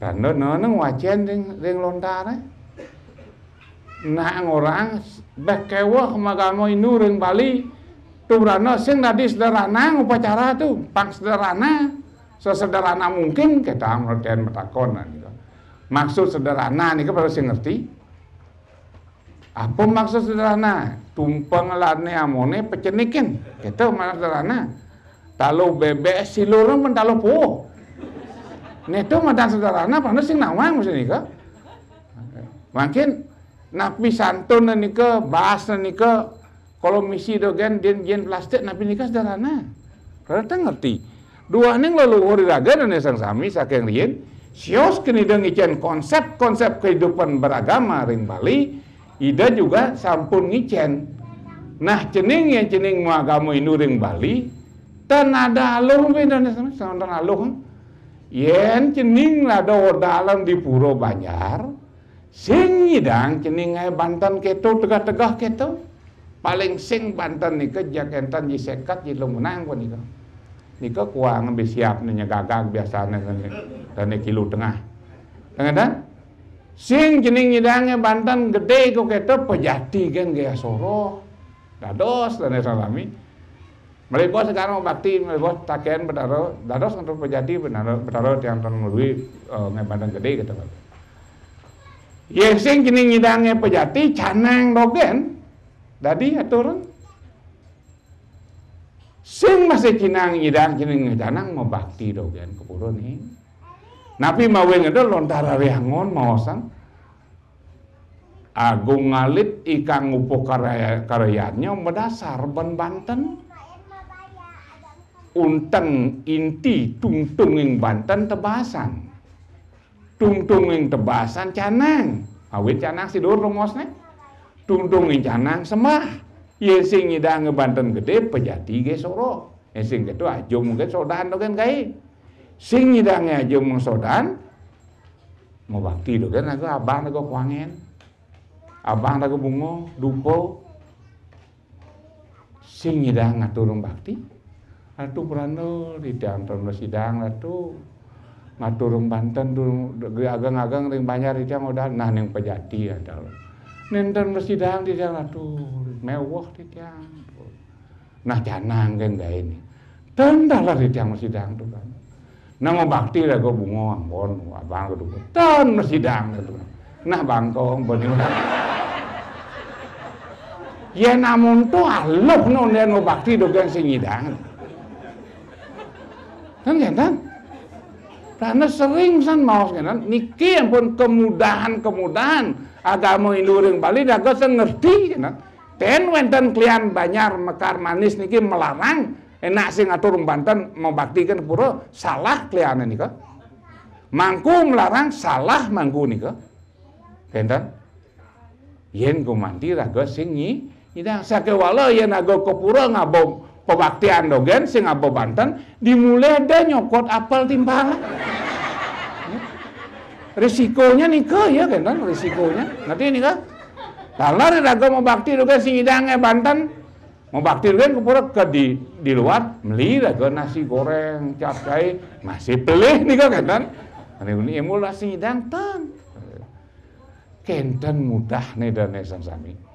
Dan nono nang wajan ring ring lontare. Nang orang bekewah magamo inu ring Bali. Tubrano sing tadi sederhana upacara tuh pang sederhana sesederhana mungkin kita mengertian metakon gitu. Maksud sederhana nih kita harus ngerti. Apa maksud sederhana? Tumpeng lane amone pecenikin. Itu maksud sederhana. Talu bebek silurung mentalu puh. Neto madan sadarana panas sing nawang mesti nika. Mungkin napi santun nika bahas nika kalau misi dogen jen jen plastik napi nika sadarana. Rata ngerti. Dua neng lalu wari raga dan sang sami saking rien. Sios kini dong icen konsep-konsep kehidupan beragama ring Bali. Ida juga sampun ngicen. Nah cening yang cening mau agama ring Bali. Tan ada aluh beda nih tan aluh yen cening lado dalam di puro banjar sing ngidang cening Banten keto tegah-tegah keto paling sing Banten bantan nika jakentan jisekat jilumunang pun nika nika kuang lebih siap nanya gagak biasanya dan kilo tengah tengah dan sing cening ngidangnya bantan gede kok keto pejati kan gaya soro dados dan esalami. Melibos sekarang bakti melibos takian bedaro dados untuk menjadi bedaro bedaro yang termelalui uh, ngebadan gede gitu kan. Yesing ya, kini ngidangnya pejati canang dogen ya aturun. Sing masih kinang ngidang kini ngidang mau bakti dogen nih. nih. Napi mawe lontar lontara riangon mau sang. Agung alit ikan ngupo karya karyanya berdasar ban Banten unteng inti tungtung ing banten tebasan tungtung ing tebasan canang awit canang sidur rungosne tungtung ing canang semah ye sing ngidang ngebanten gede pejati ge soro ye sing gitu aja mungkin sodan to kan kai sing ngidang aja mung sodan mau bakti do kan aku abang aku kuangen abang aku bungo dupo sing ngidang ngaturung bakti atuh di sidang terus sidang atuh ngatur Banten tuh agang-agang ring banyak di tiang udah nah neng pejati ya dal nenten sidang di tiang atuh mewah di tiang nah jangan kan gak ini tendah lah di tiang sidang tuh kan nah, mau bakti lah gue bungo ambon abang gue tuh ten sidang tuh gitu, kan nah bangkong boni ya namun tuh aluh nonen mau bakti dogeng sidang nyidang Kan ngeten? Karena sering san maos ngeten niki ampun kemudahan-kemudahan agama Indoring Bali dah sen ngerti ngeten. Ten wenten klien banyak mekar manis niki melarang enak sih ngatur Banten mau baktikan pura salah klian nika. Mangku melarang salah mangku nika. Kenten? Yen gumanti raga sing nyi, saya sakewala yen aga pura ngabom pewakti andogen sing apa Banten dimulai ada nyokot apel timbangan risikonya nikah ya kan risikonya nanti ini kan Talar raga mau bakti juga sing idangnya Banten mau bakti kan kepura ke di, di luar beli raga nasi goreng capcai masih pelih nih kan kan ini ilmu lah sing idang ten kenten mudah nih dan sami